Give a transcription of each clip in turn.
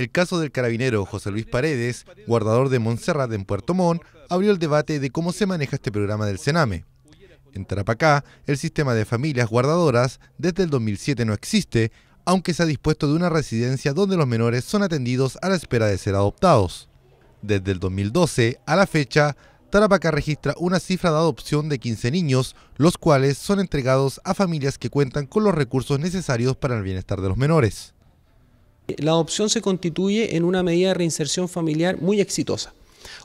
El caso del carabinero José Luis Paredes, guardador de Montserrat en Puerto Montt, abrió el debate de cómo se maneja este programa del Sename. En Tarapacá, el sistema de familias guardadoras desde el 2007 no existe, aunque se ha dispuesto de una residencia donde los menores son atendidos a la espera de ser adoptados. Desde el 2012 a la fecha, Tarapacá registra una cifra de adopción de 15 niños, los cuales son entregados a familias que cuentan con los recursos necesarios para el bienestar de los menores. La adopción se constituye en una medida de reinserción familiar muy exitosa.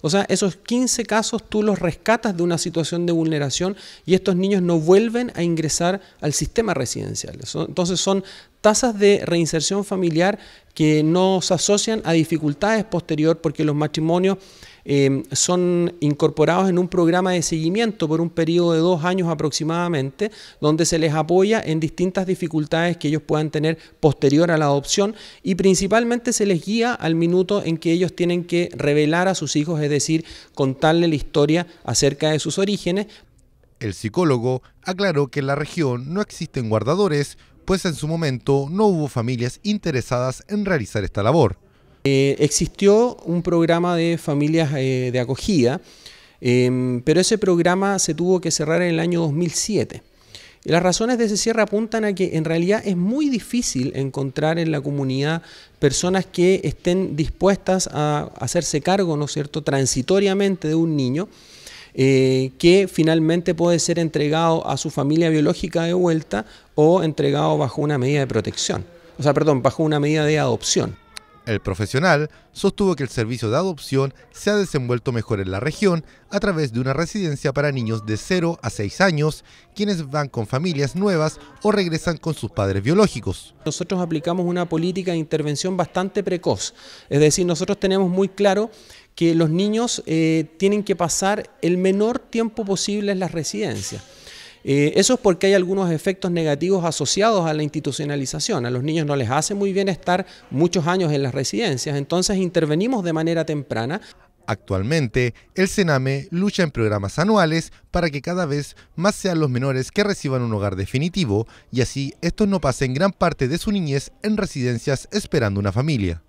O sea, esos 15 casos tú los rescatas de una situación de vulneración y estos niños no vuelven a ingresar al sistema residencial. Entonces son tasas de reinserción familiar que no se asocian a dificultades posterior porque los matrimonios Em, son incorporados en un programa de seguimiento por un periodo de dos años aproximadamente, donde se les apoya en distintas dificultades que ellos puedan tener posterior a la adopción y principalmente se les guía al minuto en que ellos tienen que revelar a sus hijos, es decir, contarle la historia acerca de sus orígenes. El psicólogo aclaró que en la región no existen guardadores, pues en su momento no hubo familias interesadas en realizar esta labor. Eh, existió un programa de familias eh, de acogida, em, pero ese programa se tuvo que cerrar en el año 2007. Y las razones de ese cierre apuntan a que en realidad es muy difícil encontrar en la comunidad personas que estén dispuestas a hacerse cargo, ¿no es cierto?, transitoriamente de un niño. Eh, que finalmente puede ser entregado a su familia biológica de vuelta o entregado bajo una medida de protección, o sea, perdón, bajo una medida de adopción. El profesional sostuvo que el servicio de adopción se ha desenvuelto mejor en la región a través de una residencia para niños de 0 a 6 años, quienes van con familias nuevas o regresan con sus padres biológicos. Nosotros aplicamos una política de intervención bastante precoz, es decir, nosotros tenemos muy claro que los niños eh, tienen que pasar el menor tiempo posible en las residencias. Eh, eso es porque hay algunos efectos negativos asociados a la institucionalización. A los niños no les hace muy bien estar muchos años en las residencias, entonces intervenimos de manera temprana. Actualmente, el CENAME lucha en programas anuales para que cada vez más sean los menores que reciban un hogar definitivo y así estos no pasen gran parte de su niñez en residencias esperando una familia.